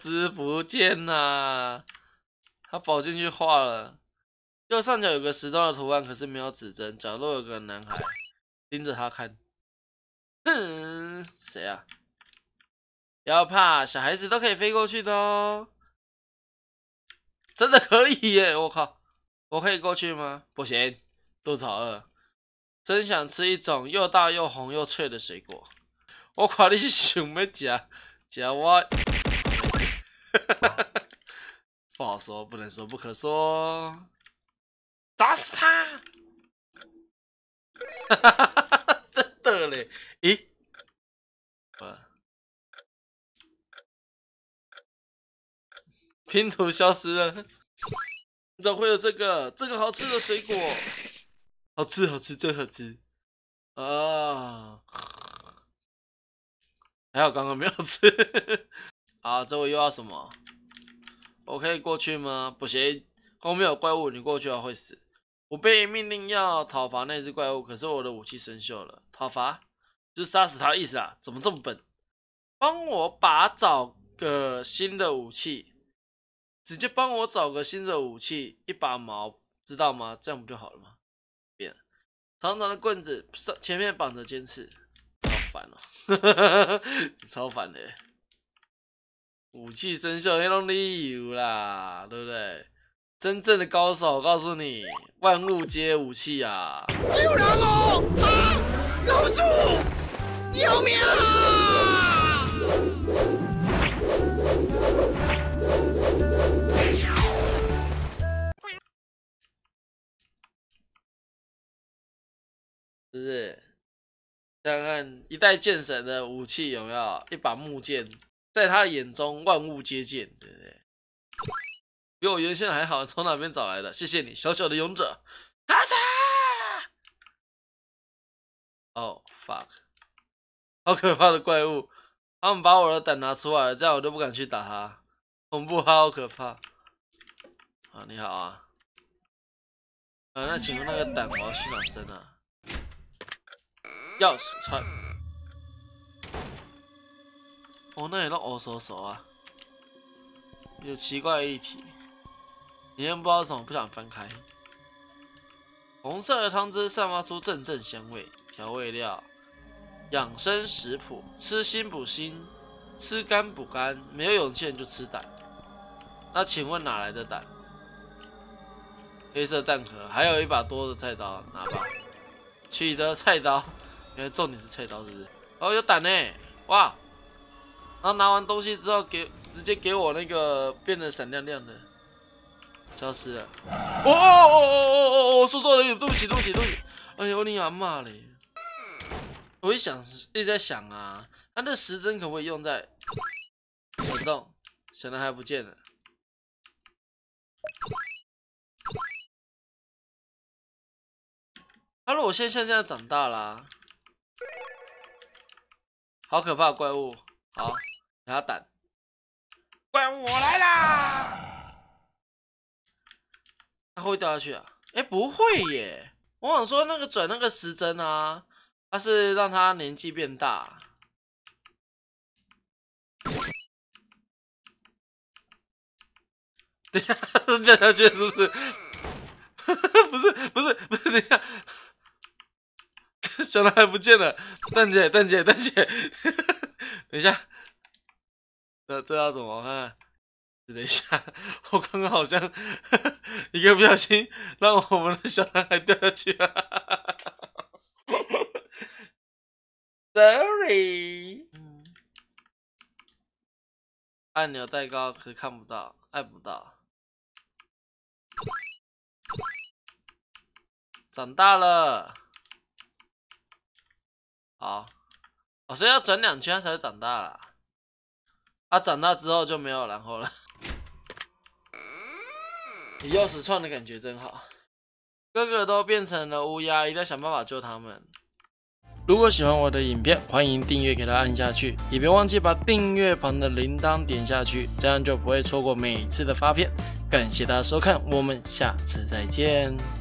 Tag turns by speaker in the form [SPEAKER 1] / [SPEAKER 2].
[SPEAKER 1] 之不见呐！他跑进去
[SPEAKER 2] 画了。右上角有个时钟的图案，可是没有指针。角落有个男孩盯着他看。哼，谁啊？不要
[SPEAKER 1] 怕，小孩子都可以飞过去的哦。真的可以
[SPEAKER 2] 耶！我靠，我可以过去吗？不行，肚子好饿，真想吃一种又大又红又脆的水果。我靠，你想要吃吃我？不好说，不能说，不可
[SPEAKER 1] 说。打死他！真的嘞？咦？拼图消失了？
[SPEAKER 2] 怎么会有这个？这个好吃的水果，
[SPEAKER 1] 好吃，好吃，真好吃！
[SPEAKER 2] 啊！还好刚刚没有吃。啊，这回又要什么？我可以过去吗？不行，后面有怪物，你过去了会死。我被命令要讨伐那只怪物，可是我的武器生锈了。讨伐就是杀死他的意思啊？怎么这么笨？帮我把找个新的武器，直接帮我找个新的武器，一把矛，知道吗？这样不就好了吗？变长长的棍子上前面绑着尖刺，好烦哦！超烦的。武器生锈，黑龙理由啦，对不对？真正的高手，告诉你，万物皆武器啊！人
[SPEAKER 1] 氓，啊，楼主，救命啊！是不是？想看一代剑神的武器有没有一把木剑？
[SPEAKER 2] 在他眼中，万物皆贱，对不对？比我原先还好，从哪边找来的？谢谢你，小小的勇者。阿仔，哦 fuck，好可怕的怪物！他们把我的胆拿出来，这样我都不敢去打他，恐怖啊，好可怕！啊，你好啊，啊，那请问那个胆我要去哪生啊？钥匙串。哦，那也让我搜搜啊。有奇怪的议题，你们不知道怎么不想翻开。红色的汤汁散发出阵阵香味，调味料，养生食谱，吃心补心，吃肝补肝，没有勇气你就吃胆。那请问哪来的胆？黑色蛋壳，还有一把多的菜刀，哪把？取得菜刀，因为重点是菜刀，是不是？哦，有胆呢，哇！然后拿完东西之后，给直接给我那个变得闪亮亮的，消失了。哦哦哦哦哦哦！说错了，对不起，对不起，对不起！哎呀，你尼啊，骂嘞！我一想一直在想啊，那时针可不可以用在？
[SPEAKER 1] 找不到，小男孩不见了。他说：“我现在现在长大啦，好可怕的怪物，好。他胆怪物，我来啦！
[SPEAKER 2] 他会掉下去啊？哎，不会耶！我想说那个转那个时针啊，
[SPEAKER 1] 它是让他年纪变大。等一下，掉下去是不是？不是，不是，不是！等一下，
[SPEAKER 2] 小男孩不见了！蛋姐，蛋姐，蛋姐，等一下。这这要怎么办？等一下，我刚刚好像
[SPEAKER 1] 一个不小心让我们的小男孩掉下去了。Sorry。按钮太高，可是看不到，按不到。长大了。
[SPEAKER 2] 好。哦，所要转两圈才长大了。他长大之后就没有然后了。你钥匙串的感觉真好。哥哥都变成了乌鸦，一定要想办法救他们。如果喜欢我的影片，欢迎订阅给他按下去，也别忘记把订阅旁的铃铛点下去，这样就不会错过每次的发片。感谢大家收看，我们
[SPEAKER 1] 下次再见。